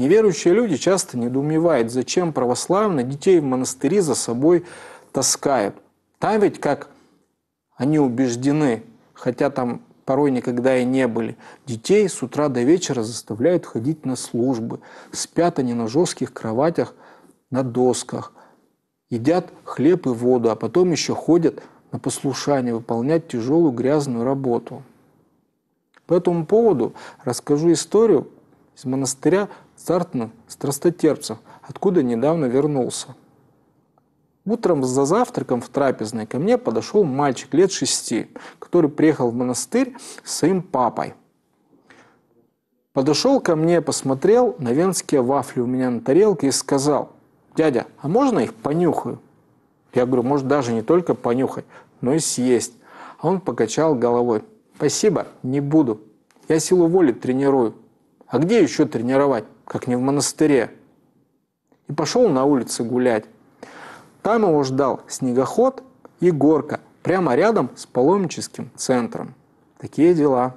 Неверующие люди часто недоумевают, зачем православные детей в монастыри за собой таскают. Там ведь, как они убеждены, хотя там порой никогда и не были, детей с утра до вечера заставляют ходить на службы, спят они на жестких кроватях, на досках, едят хлеб и воду, а потом еще ходят на послушание выполнять тяжелую грязную работу. По этому поводу расскажу историю из монастыря Цартна Страстотерпцев, откуда недавно вернулся. Утром за завтраком в трапезной ко мне подошел мальчик лет шести, который приехал в монастырь с своим папой. Подошел ко мне, посмотрел на венские вафли у меня на тарелке и сказал, «Дядя, а можно их понюхаю?» Я говорю, может даже не только понюхать, но и съесть. А он покачал головой. «Спасибо, не буду. Я силу воли тренирую. А где еще тренировать, как не в монастыре? И пошел на улице гулять. Там его ждал снегоход и горка, прямо рядом с паломническим центром. Такие дела.